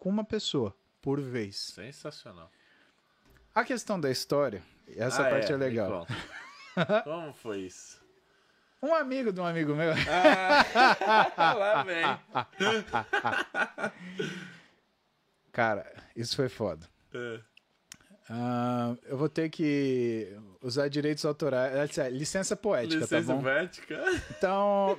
com uma pessoa por vez. Sensacional. A questão da história, essa ah, é, parte é, é legal. Como foi isso? Um amigo de um amigo meu. Ah, lá vem. Cara, isso foi foda. É. Uh, eu vou ter que usar direitos autorais. Eh, licença poética, tá Licença tá bom? Licença poética. Então,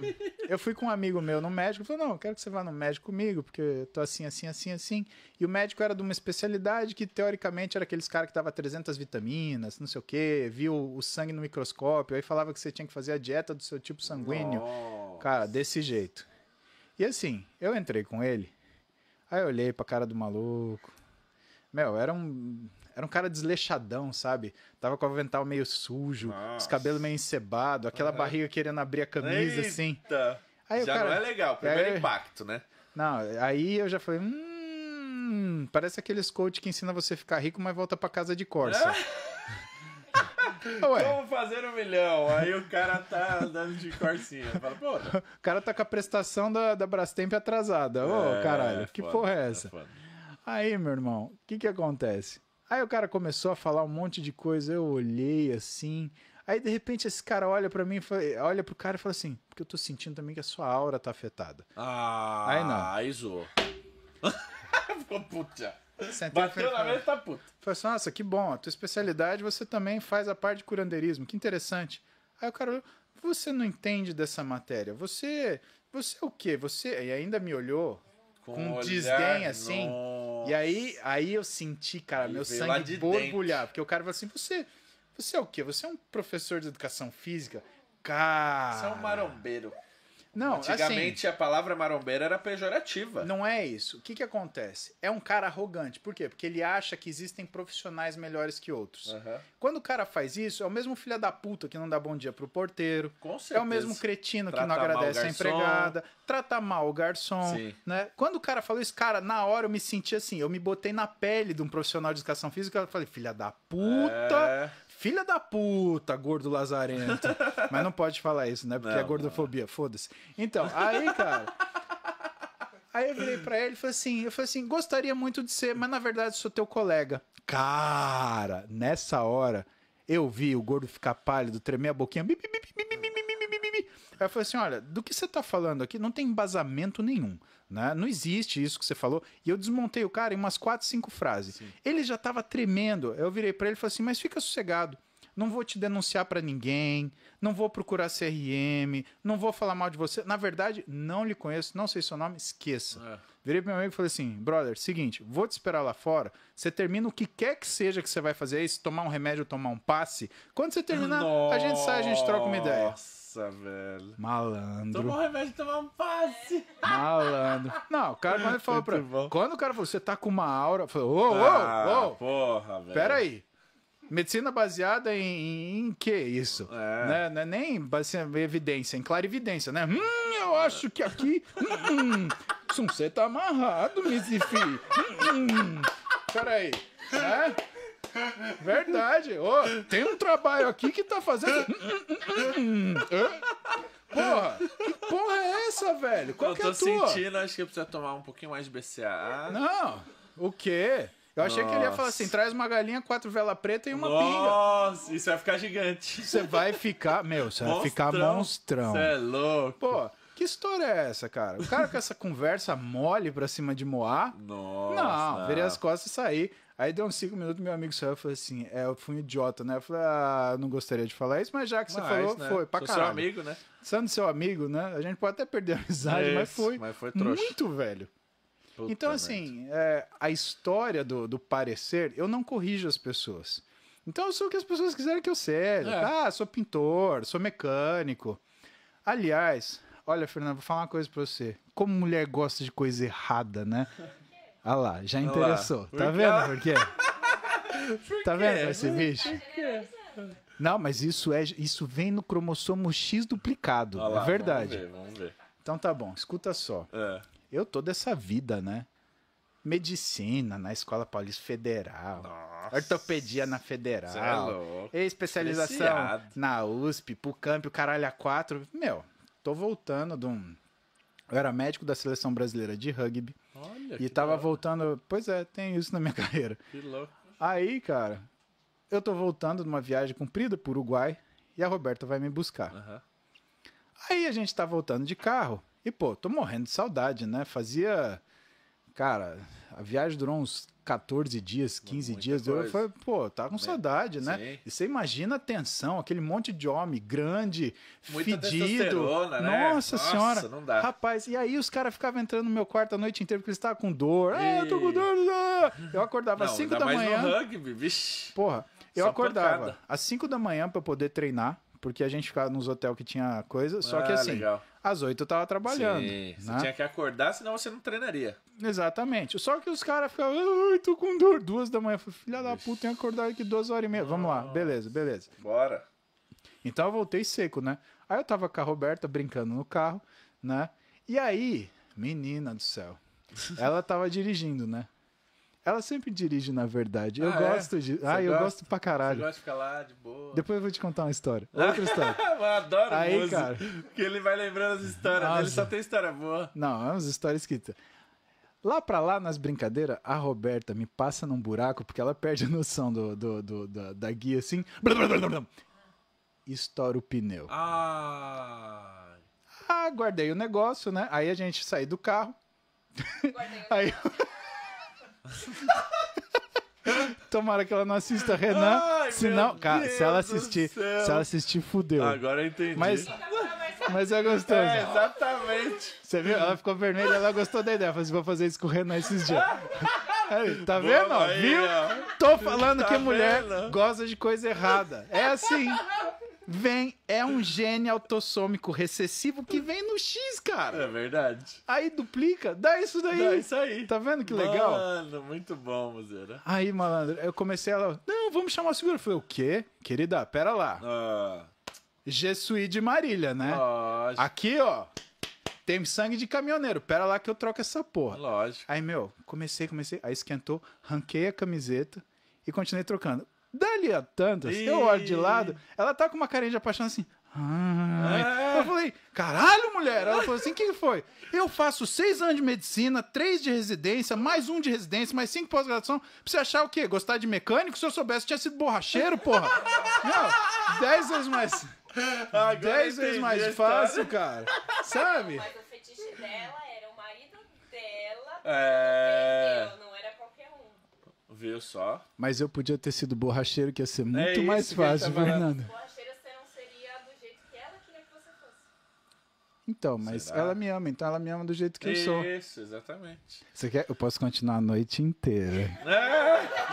eu fui com um amigo meu no médico, falou: "Não, eu quero que você vá no médico comigo, porque eu tô assim, assim, assim, assim". E o médico era de uma especialidade que teoricamente era aqueles cara que dava 300 vitaminas, não sei o quê, viu o sangue no microscópio, aí falava que você tinha que fazer a dieta do seu tipo sanguíneo. Nossa. Cara, desse jeito. E assim, eu entrei com ele. Aí eu olhei pra cara do maluco. Meu, era um. Era um cara desleixadão, sabe? Tava com o avental meio sujo, Nossa. os cabelos meio encebados, aquela uhum. barriga querendo abrir a camisa, Eita. assim. Aí, já cara, não é legal, primeiro impacto, né? Não, aí eu já falei, hum, parece aqueles coach que ensina você a ficar rico, mas volta pra casa de Corsa. Ué. Como fazer um milhão? Aí o cara tá andando de corsinha. Fala, pô. O cara tá com a prestação da, da Brastemp atrasada. Ô, é, caralho, é foda, que porra é, é essa? É Aí, meu irmão, o que que acontece? Aí o cara começou a falar um monte de coisa, eu olhei assim. Aí de repente esse cara olha para mim, olha pro cara e fala assim: "Porque eu tô sentindo também que a sua aura tá afetada". Ah, aí não. Aí zoou. Ficou puta. Sentei Bateu na mesa, tá puta. Falei assim, nossa, que bom, a tua especialidade você também faz a parte de curanderismo, que interessante. Aí o cara você não entende dessa matéria, você, você é o quê? Você, e ainda me olhou com, com um desdém assim, nossa. E aí, aí eu senti, cara, meu sangue de borbulhar. Dentro. Porque o cara falou assim: você, você é o quê? Você é um professor de educação física? Cara. Você é um marombeiro. Não, Antigamente assim, a palavra marombeira era pejorativa. Não é isso. O que, que acontece? É um cara arrogante. Por quê? Porque ele acha que existem profissionais melhores que outros. Uhum. Quando o cara faz isso, é o mesmo filho da puta que não dá bom dia pro porteiro. Com certeza. É o mesmo cretino trata que não agradece a empregada. Trata mal o garçom. Sim. Né? Quando o cara falou isso, cara, na hora eu me senti assim. Eu me botei na pele de um profissional de educação física. Eu falei, filha da puta, é filha da puta, gordo lazarento. Mas não pode falar isso, né? Porque é não, é gordofobia, foda-se. Então, aí, cara. Aí eu virei pra ele e falei assim, eu falei assim, gostaria muito de ser, mas na verdade sou teu colega. Cara, nessa hora eu vi o gordo ficar pálido, tremer a boquinha, bi, bi, bi, eu falei assim: olha, do que você está falando aqui não tem embasamento nenhum. Né? Não existe isso que você falou. E eu desmontei o cara em umas quatro, cinco frases. Sim. Ele já estava tremendo. Eu virei para ele e falei assim: mas fica sossegado não vou te denunciar para ninguém, não vou procurar CRM, não vou falar mal de você. Na verdade, não lhe conheço, não sei seu nome, esqueça. É. Virei pro meu amigo e falei assim: brother, seguinte, vou te esperar lá fora, você termina o que quer que seja que você vai fazer aí, se tomar um remédio ou tomar um passe. Quando você terminar, Nossa. a gente sai, a gente troca uma ideia. Nossa, velho. Malandro. Tomou um remédio, tomar um passe. Malandro. Não, o cara quando ele falou pra Quando o cara falou, você tá com uma aura. Falou, ô, ah, ô, ô. Porra, velho. Pera aí. Medicina baseada em, em que isso? É. Né? Não é nem baseada em evidência, em clarividência, né? Hum, eu acho que aqui. Hum, hum, você tá amarrado, Mizifi. Hum, hum. Peraí. É? Verdade. tem um trabalho aqui que tá fazendo. Hum, hum, hum, porra, que porra é essa, velho? Qual eu que é a tua? Eu tô sentindo, acho que precisa tomar um pouquinho mais de BCA. Não, o quê? Eu achei Nossa. que ele ia falar assim: traz uma galinha, quatro vela preta e uma Nossa, pinga. Nossa, isso vai ficar gigante. Você vai ficar, meu, você vai ficar monstrão. Você é louco. Pô, que história é essa, cara? O cara com essa conversa mole pra cima de Moá? Nossa. Não, não. virei as costas e saí. Aí deu uns cinco minutos, meu amigo saiu e falou assim: É, eu fui um idiota, né? Eu falei: Ah, não gostaria de falar isso, mas já que você falou, né? foi. Pra Sou caralho. seu amigo, né? Sendo seu amigo, né? A gente pode até perder a amizade, mas foi. Mas foi trouxa. Muito velho. Puta então, assim, é, a história do, do parecer, eu não corrijo as pessoas. Então, eu sou o que as pessoas quiserem que eu seja. É. Ah, sou pintor, sou mecânico. Aliás, olha, Fernando, vou falar uma coisa pra você. Como mulher gosta de coisa errada, né? Ah lá, já interessou. lá. Tá vendo por quê? por tá quê? vendo tá esse bicho? Não, mas isso é isso vem no cromossomo X duplicado. É lá, é verdade. Vamos ver, vamos ver. Então tá bom, escuta só. É. Eu toda essa vida, né? Medicina na Escola Paulista Federal. Nossa. Ortopedia na Federal. É especialização na USP, PUCAMP, o caralho a quatro. Meu, tô voltando de um eu era médico da seleção brasileira de rugby. Olha, e tava legal. voltando. Pois é, tem isso na minha carreira. Que louco. Aí, cara, eu tô voltando numa viagem cumprida pro Uruguai e a Roberta vai me buscar. Uhum. Aí a gente tá voltando de carro e, pô, tô morrendo de saudade, né? Fazia. Cara, a viagem durou uns 14 dias, 15 Muita dias. Coisa. Eu falei, pô, tá com né? saudade, né? Sim. E você imagina a tensão, aquele monte de homem grande, Muita fedido. Né? Nossa, Nossa senhora. Não dá. Rapaz, e aí os caras ficavam entrando no meu quarto a noite inteira porque eles estavam com dor. Ah, eu tô com dor. Eu acordava às 5 da manhã. No rugby, bicho. Porra, eu Só acordava pancada. às 5 da manhã para poder treinar porque a gente ficava nos hotel que tinha coisa, só ah, que assim, legal. às oito eu tava trabalhando. Sim, você né? tinha que acordar, senão você não treinaria. Exatamente. Só que os caras ficavam, ai, tô com dor, duas da manhã. falei, filha da puta, tenho que acordar aqui duas horas e meia. Vamos lá, beleza, beleza. Bora. Então eu voltei seco, né? Aí eu tava com a Roberta brincando no carro, né? E aí, menina do céu, ela tava dirigindo, né? Ela sempre dirige, na verdade. Eu ah, é? gosto de. Você ah, gosta? eu gosto pra caralho. Você gosta de ficar lá de boa. Depois eu vou te contar uma história. Outra história. eu adoro Aí, cara. Porque ele vai lembrando as histórias. Nossa. Ele só tem história boa. Não, é umas histórias escritas. Lá pra lá, nas brincadeiras, a Roberta me passa num buraco porque ela perde a noção do, do, do, do da, guia assim. Blá, Estoura o pneu. Ah. ah! guardei o negócio, né? Aí a gente sai do carro. Guardei o negócio. Aí. Tomara que ela não assista Renan. Ai, se cara, se ela assistir, se ela assistir, fudeu. Agora eu entendi. Mas, mas é gostoso. É, exatamente. Você viu? Ela ficou vermelha, ela gostou da ideia. Falei assim, vou fazer isso com o Renan esses dias. Aí, tá vendo? viu? Tô falando tá que mulher vendo? gosta de coisa errada. É assim. Vem, é um gene autossômico recessivo que vem no X, cara. É verdade. Aí duplica, dá isso daí. Dá isso aí. Tá vendo que legal? Mano, muito bom, Muzeira. Aí, malandro, eu comecei a. Não, vamos chamar o seguro. Eu falei, o quê? Querida, pera lá. Ah. Jesuí de Marília, né? Lógico. Aqui, ó. Tem sangue de caminhoneiro. Pera lá que eu troco essa porra. Lógico. Aí, meu, comecei, comecei. Aí esquentou, ranquei a camiseta e continuei trocando dali a tantas, assim, e... eu olho de lado, ela tá com uma carinha de apaixonada assim. É. Eu falei, caralho, mulher. Ela falou assim: o que foi? Eu faço seis anos de medicina, três de residência, mais um de residência, mais cinco pós-graduação. Pra você achar o quê? Gostar de mecânico? Se eu soubesse, tinha sido borracheiro, porra. Não, dez vezes mais. Agora dez vezes mais tá? fácil, cara. Sabe? Mas o fetiche dela era o marido dela. É ver só. Mas eu podia ter sido borracheiro, que ia ser é muito é mais fácil, tá Fernanda. Borracheira você não seria do jeito que ela queria que você fosse. Então, mas Será? ela me ama, então ela me ama do jeito que Isso, eu sou. Isso, exatamente. Você quer? Eu posso continuar a noite inteira. É.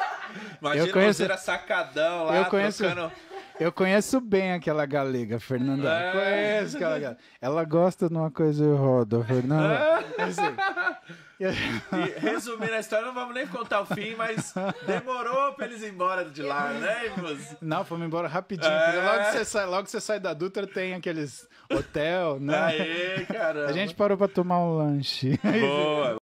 Imagina eu conheço... você era sacadão lá, eu conheço... trocando eu conheço bem aquela galega, Fernanda. É. Conheço aquela galega. Ela gosta de uma coisa e roda, Fernanda. É. Assim. E, resumindo a história, não vamos nem contar o fim, mas demorou pra eles ir embora de lá, né, irmãos? Não, fomos embora rapidinho. É. Logo, que você sai, logo que você sai da Dutra, tem aqueles hotel, né? Aê, caramba. A gente parou pra tomar um lanche. Boa.